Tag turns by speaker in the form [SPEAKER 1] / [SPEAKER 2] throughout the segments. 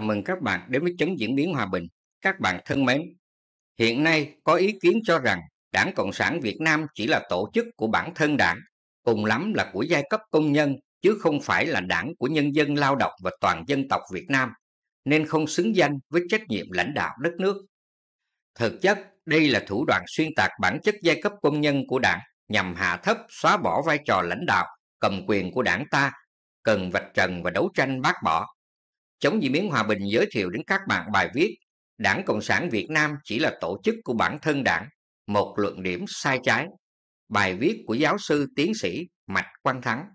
[SPEAKER 1] mừng các bạn đến với chấm diễn biến hòa bình. Các bạn thân mến, hiện nay có ý kiến cho rằng Đảng Cộng sản Việt Nam chỉ là tổ chức của bản thân đảng, cùng lắm là của giai cấp công nhân, chứ không phải là đảng của nhân dân lao động và toàn dân tộc Việt Nam, nên không xứng danh với trách nhiệm lãnh đạo đất nước. Thực chất, đây là thủ đoạn xuyên tạc bản chất giai cấp công nhân của đảng nhằm hạ thấp, xóa bỏ vai trò lãnh đạo, cầm quyền của đảng ta, cần vạch trần và đấu tranh bác bỏ Chống diễn biến hòa bình giới thiệu đến các bạn bài viết Đảng Cộng sản Việt Nam chỉ là tổ chức của bản thân đảng, một luận điểm sai trái. Bài viết của giáo sư tiến sĩ Mạch Quang Thắng.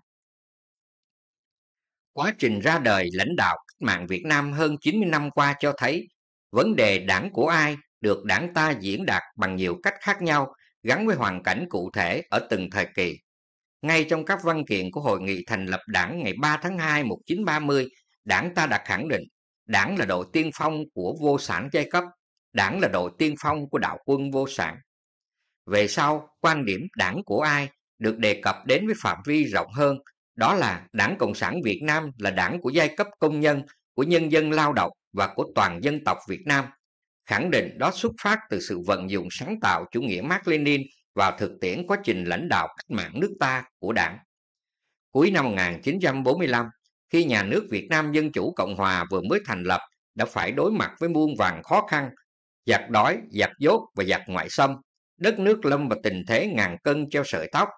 [SPEAKER 1] Quá trình ra đời lãnh đạo cách mạng Việt Nam hơn 90 năm qua cho thấy vấn đề đảng của ai được đảng ta diễn đạt bằng nhiều cách khác nhau gắn với hoàn cảnh cụ thể ở từng thời kỳ. Ngay trong các văn kiện của Hội nghị thành lập đảng ngày 3 tháng 2 1930 đảng ta đã khẳng định đảng là đội tiên phong của vô sản giai cấp, đảng là đội tiên phong của đạo quân vô sản. Về sau, quan điểm đảng của ai được đề cập đến với phạm vi rộng hơn, đó là Đảng Cộng sản Việt Nam là đảng của giai cấp công nhân, của nhân dân lao động và của toàn dân tộc Việt Nam. Khẳng định đó xuất phát từ sự vận dụng sáng tạo chủ nghĩa Mark Lenin vào thực tiễn quá trình lãnh đạo cách mạng nước ta của đảng. Cuối năm 1945, khi nhà nước Việt Nam Dân Chủ Cộng Hòa vừa mới thành lập đã phải đối mặt với muôn vàng khó khăn, giặc đói, giặc dốt và giặc ngoại xâm. Đất nước lâm vào tình thế ngàn cân treo sợi tóc.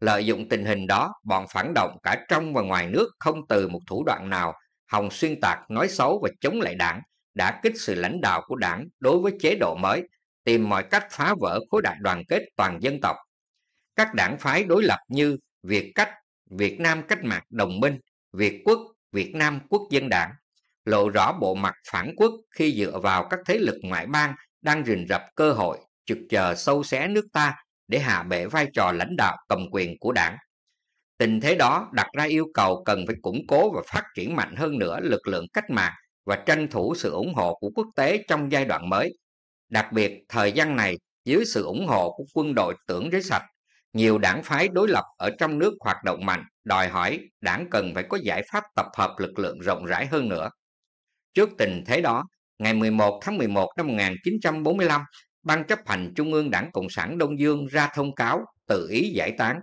[SPEAKER 1] Lợi dụng tình hình đó, bọn phản động cả trong và ngoài nước không từ một thủ đoạn nào, hòng xuyên tạc, nói xấu và chống lại đảng, đã kích sự lãnh đạo của đảng đối với chế độ mới, tìm mọi cách phá vỡ khối đại đoàn kết toàn dân tộc. Các đảng phái đối lập như Việt Cách, Việt Nam Cách mạng Đồng minh, Việt quốc, Việt Nam quốc dân đảng, lộ rõ bộ mặt phản quốc khi dựa vào các thế lực ngoại bang đang rình rập cơ hội trực chờ sâu xé nước ta để hạ bệ vai trò lãnh đạo cầm quyền của đảng. Tình thế đó đặt ra yêu cầu cần phải củng cố và phát triển mạnh hơn nữa lực lượng cách mạng và tranh thủ sự ủng hộ của quốc tế trong giai đoạn mới. Đặc biệt, thời gian này, dưới sự ủng hộ của quân đội tưởng giới sạch nhiều đảng phái đối lập ở trong nước hoạt động mạnh, đòi hỏi đảng cần phải có giải pháp tập hợp lực lượng rộng rãi hơn nữa. Trước tình thế đó, ngày 11 tháng 11 năm 1945, Ban chấp hành Trung ương Đảng Cộng sản Đông Dương ra thông cáo tự ý giải tán.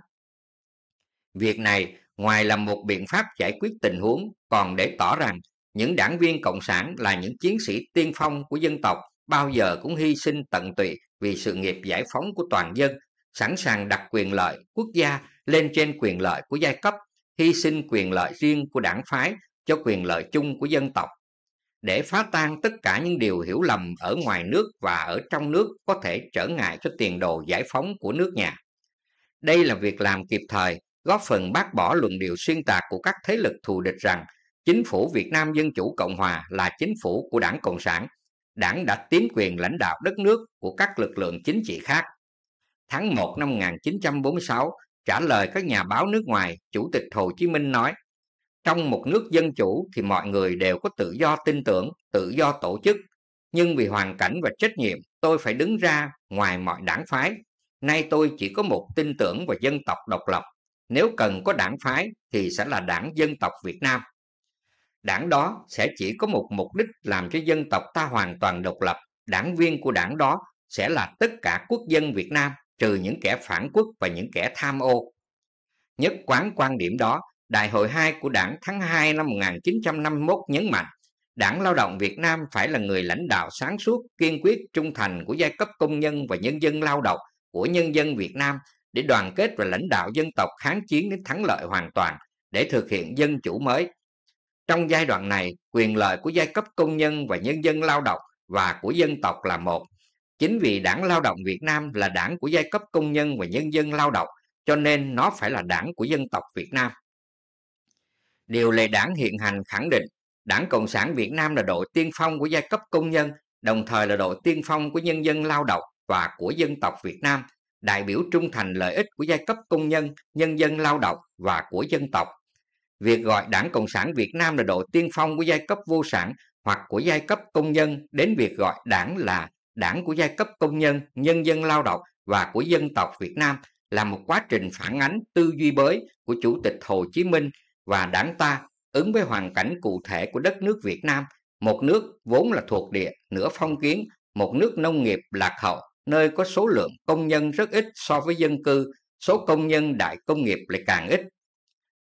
[SPEAKER 1] Việc này, ngoài là một biện pháp giải quyết tình huống, còn để tỏ rằng những đảng viên Cộng sản là những chiến sĩ tiên phong của dân tộc bao giờ cũng hy sinh tận tụy vì sự nghiệp giải phóng của toàn dân sẵn sàng đặt quyền lợi quốc gia lên trên quyền lợi của giai cấp, hy sinh quyền lợi riêng của đảng phái cho quyền lợi chung của dân tộc. Để phá tan tất cả những điều hiểu lầm ở ngoài nước và ở trong nước có thể trở ngại cho tiền đồ giải phóng của nước nhà. Đây là việc làm kịp thời, góp phần bác bỏ luận điệu xuyên tạc của các thế lực thù địch rằng chính phủ Việt Nam Dân Chủ Cộng Hòa là chính phủ của đảng Cộng sản. Đảng đã tiến quyền lãnh đạo đất nước của các lực lượng chính trị khác tháng 1 năm 1946, trả lời các nhà báo nước ngoài, Chủ tịch Hồ Chí Minh nói, trong một nước dân chủ thì mọi người đều có tự do tin tưởng, tự do tổ chức. Nhưng vì hoàn cảnh và trách nhiệm, tôi phải đứng ra ngoài mọi đảng phái. Nay tôi chỉ có một tin tưởng và dân tộc độc lập. Nếu cần có đảng phái thì sẽ là đảng dân tộc Việt Nam. Đảng đó sẽ chỉ có một mục đích làm cho dân tộc ta hoàn toàn độc lập. Đảng viên của đảng đó sẽ là tất cả quốc dân Việt Nam trừ những kẻ phản quốc và những kẻ tham ô. Nhất quán quan điểm đó, Đại hội 2 của Đảng tháng 2 năm 1951 nhấn mạnh Đảng Lao động Việt Nam phải là người lãnh đạo sáng suốt, kiên quyết, trung thành của giai cấp công nhân và nhân dân lao động của nhân dân Việt Nam để đoàn kết và lãnh đạo dân tộc kháng chiến đến thắng lợi hoàn toàn để thực hiện dân chủ mới. Trong giai đoạn này, quyền lợi của giai cấp công nhân và nhân dân lao động và của dân tộc là một. Chính vì đảng lao động Việt Nam là đảng của giai cấp công nhân và nhân dân lao động, cho nên nó phải là đảng của dân tộc Việt Nam. Điều lệ đảng hiện hành khẳng định Đảng Cộng sản Việt Nam là đội tiên phong của giai cấp công nhân, đồng thời là đội tiên phong của nhân dân lao động và của dân tộc Việt Nam, đại biểu trung thành lợi ích của giai cấp công nhân, nhân dân lao động và của dân tộc. Việc gọi Đảng Cộng sản Việt Nam là đội tiên phong của giai cấp vô sản hoặc của giai cấp công nhân đến việc gọi đảng là đảng của giai cấp công nhân, nhân dân lao động và của dân tộc Việt Nam là một quá trình phản ánh tư duy mới của Chủ tịch Hồ Chí Minh và đảng ta ứng với hoàn cảnh cụ thể của đất nước Việt Nam, một nước vốn là thuộc địa, nửa phong kiến, một nước nông nghiệp lạc hậu, nơi có số lượng công nhân rất ít so với dân cư, số công nhân đại công nghiệp lại càng ít.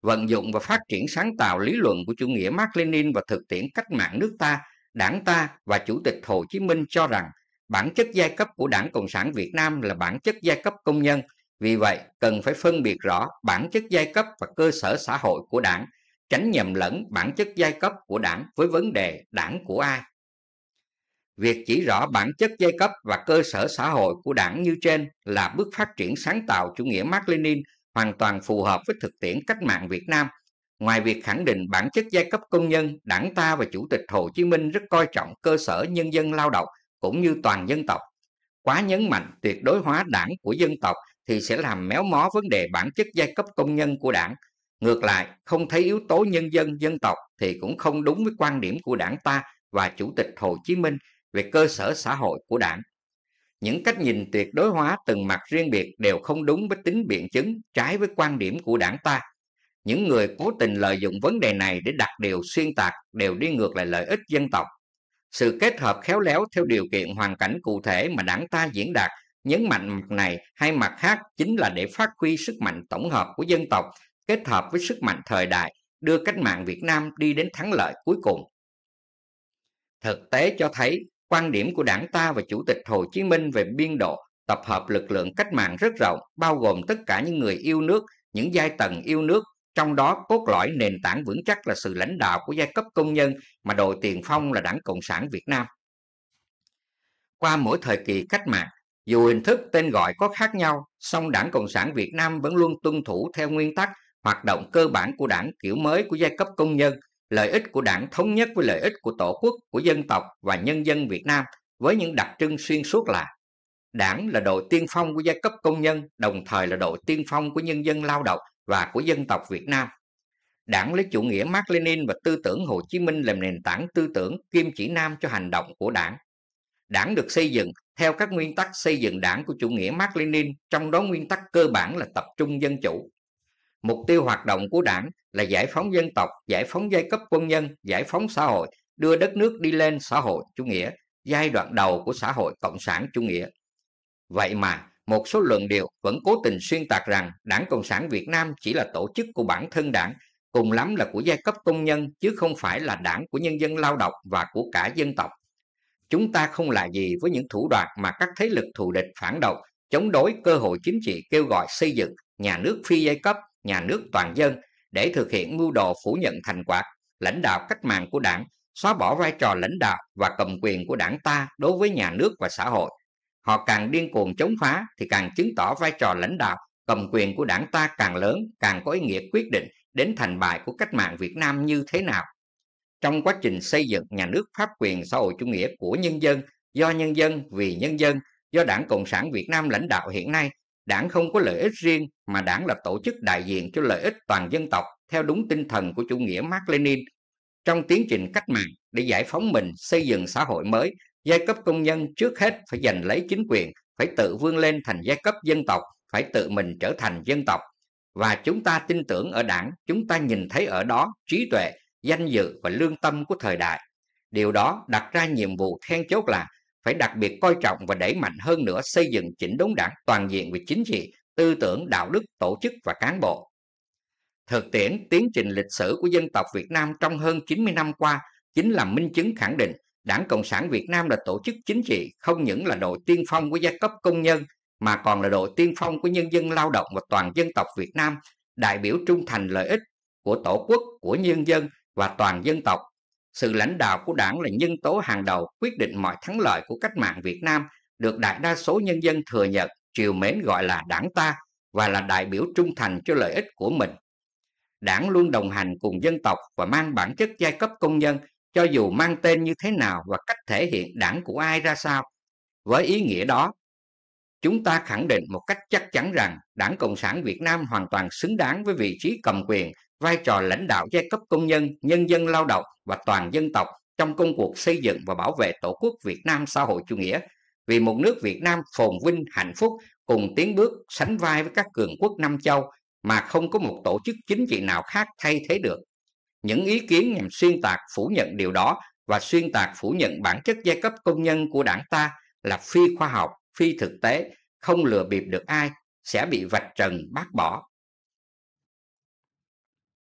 [SPEAKER 1] Vận dụng và phát triển sáng tạo lý luận của chủ nghĩa Mác Lenin và thực tiễn cách mạng nước ta, đảng ta và Chủ tịch Hồ Chí Minh cho rằng Bản chất giai cấp của Đảng Cộng sản Việt Nam là bản chất giai cấp công nhân, vì vậy cần phải phân biệt rõ bản chất giai cấp và cơ sở xã hội của Đảng, tránh nhầm lẫn bản chất giai cấp của Đảng với vấn đề Đảng của ai. Việc chỉ rõ bản chất giai cấp và cơ sở xã hội của Đảng như trên là bước phát triển sáng tạo chủ nghĩa Mác Lenin hoàn toàn phù hợp với thực tiễn cách mạng Việt Nam. Ngoài việc khẳng định bản chất giai cấp công nhân, đảng ta và Chủ tịch Hồ Chí Minh rất coi trọng cơ sở nhân dân lao động cũng như toàn dân tộc quá nhấn mạnh tuyệt đối hóa đảng của dân tộc thì sẽ làm méo mó vấn đề bản chất giai cấp công nhân của đảng ngược lại không thấy yếu tố nhân dân dân tộc thì cũng không đúng với quan điểm của đảng ta và chủ tịch hồ chí minh về cơ sở xã hội của đảng những cách nhìn tuyệt đối hóa từng mặt riêng biệt đều không đúng với tính biện chứng trái với quan điểm của đảng ta những người cố tình lợi dụng vấn đề này để đặt điều xuyên tạc đều đi ngược lại lợi ích dân tộc sự kết hợp khéo léo theo điều kiện hoàn cảnh cụ thể mà đảng ta diễn đạt nhấn mạnh mặt này hay mặt khác chính là để phát huy sức mạnh tổng hợp của dân tộc kết hợp với sức mạnh thời đại đưa cách mạng Việt Nam đi đến thắng lợi cuối cùng. Thực tế cho thấy quan điểm của đảng ta và Chủ tịch Hồ Chí Minh về biên độ tập hợp lực lượng cách mạng rất rộng, bao gồm tất cả những người yêu nước, những giai tầng yêu nước trong đó cốt lõi nền tảng vững chắc là sự lãnh đạo của giai cấp công nhân mà đội tiền phong là đảng cộng sản việt nam qua mỗi thời kỳ cách mạng dù hình thức tên gọi có khác nhau song đảng cộng sản việt nam vẫn luôn tuân thủ theo nguyên tắc hoạt động cơ bản của đảng kiểu mới của giai cấp công nhân lợi ích của đảng thống nhất với lợi ích của tổ quốc của dân tộc và nhân dân việt nam với những đặc trưng xuyên suốt là đảng là đội tiên phong của giai cấp công nhân đồng thời là đội tiên phong của nhân dân lao động và của dân tộc Việt Nam. Đảng lấy chủ nghĩa Mark Lenin và tư tưởng Hồ Chí Minh làm nền tảng tư tưởng kim chỉ nam cho hành động của đảng. Đảng được xây dựng theo các nguyên tắc xây dựng đảng của chủ nghĩa Mark Lenin, trong đó nguyên tắc cơ bản là tập trung dân chủ. Mục tiêu hoạt động của đảng là giải phóng dân tộc, giải phóng giai cấp quân nhân, giải phóng xã hội, đưa đất nước đi lên xã hội chủ nghĩa, giai đoạn đầu của xã hội cộng sản chủ nghĩa. Vậy mà, một số luận điệu vẫn cố tình xuyên tạc rằng Đảng Cộng sản Việt Nam chỉ là tổ chức của bản thân đảng, cùng lắm là của giai cấp công nhân chứ không phải là đảng của nhân dân lao động và của cả dân tộc. Chúng ta không là gì với những thủ đoạn mà các thế lực thù địch phản động, chống đối cơ hội chính trị kêu gọi xây dựng nhà nước phi giai cấp, nhà nước toàn dân để thực hiện mưu đồ phủ nhận thành quả lãnh đạo cách mạng của đảng, xóa bỏ vai trò lãnh đạo và cầm quyền của đảng ta đối với nhà nước và xã hội họ càng điên cuồng chống phá thì càng chứng tỏ vai trò lãnh đạo, cầm quyền của đảng ta càng lớn, càng có ý nghĩa quyết định đến thành bại của cách mạng Việt Nam như thế nào. Trong quá trình xây dựng nhà nước pháp quyền xã hội chủ nghĩa của nhân dân, do nhân dân, vì nhân dân, do Đảng Cộng sản Việt Nam lãnh đạo hiện nay, đảng không có lợi ích riêng mà đảng là tổ chức đại diện cho lợi ích toàn dân tộc theo đúng tinh thần của chủ nghĩa Mark Lenin. Trong tiến trình cách mạng để giải phóng mình xây dựng xã hội mới, giai cấp công nhân trước hết phải giành lấy chính quyền phải tự vươn lên thành giai cấp dân tộc phải tự mình trở thành dân tộc và chúng ta tin tưởng ở đảng chúng ta nhìn thấy ở đó trí tuệ danh dự và lương tâm của thời đại điều đó đặt ra nhiệm vụ then chốt là phải đặc biệt coi trọng và đẩy mạnh hơn nữa xây dựng chỉnh đốn đảng toàn diện về chính trị tư tưởng đạo đức tổ chức và cán bộ thực tiễn tiến trình lịch sử của dân tộc việt nam trong hơn 90 năm qua chính là minh chứng khẳng định Đảng Cộng sản Việt Nam là tổ chức chính trị không những là đội tiên phong của giai cấp công nhân mà còn là đội tiên phong của nhân dân lao động và toàn dân tộc Việt Nam, đại biểu trung thành lợi ích của tổ quốc, của nhân dân và toàn dân tộc. Sự lãnh đạo của đảng là nhân tố hàng đầu quyết định mọi thắng lợi của cách mạng Việt Nam được đại đa số nhân dân thừa nhận, triều mến gọi là đảng ta và là đại biểu trung thành cho lợi ích của mình. Đảng luôn đồng hành cùng dân tộc và mang bản chất giai cấp công nhân – cho dù mang tên như thế nào và cách thể hiện đảng của ai ra sao. Với ý nghĩa đó, chúng ta khẳng định một cách chắc chắn rằng Đảng Cộng sản Việt Nam hoàn toàn xứng đáng với vị trí cầm quyền, vai trò lãnh đạo giai cấp công nhân, nhân dân lao động và toàn dân tộc trong công cuộc xây dựng và bảo vệ Tổ quốc Việt Nam xã hội chủ nghĩa, vì một nước Việt Nam phồn vinh, hạnh phúc, cùng tiến bước sánh vai với các cường quốc Nam Châu mà không có một tổ chức chính trị nào khác thay thế được những ý kiến nhằm xuyên tạc phủ nhận điều đó và xuyên tạc phủ nhận bản chất giai cấp công nhân của đảng ta là phi khoa học phi thực tế không lừa bịp được ai sẽ bị vạch trần bác bỏ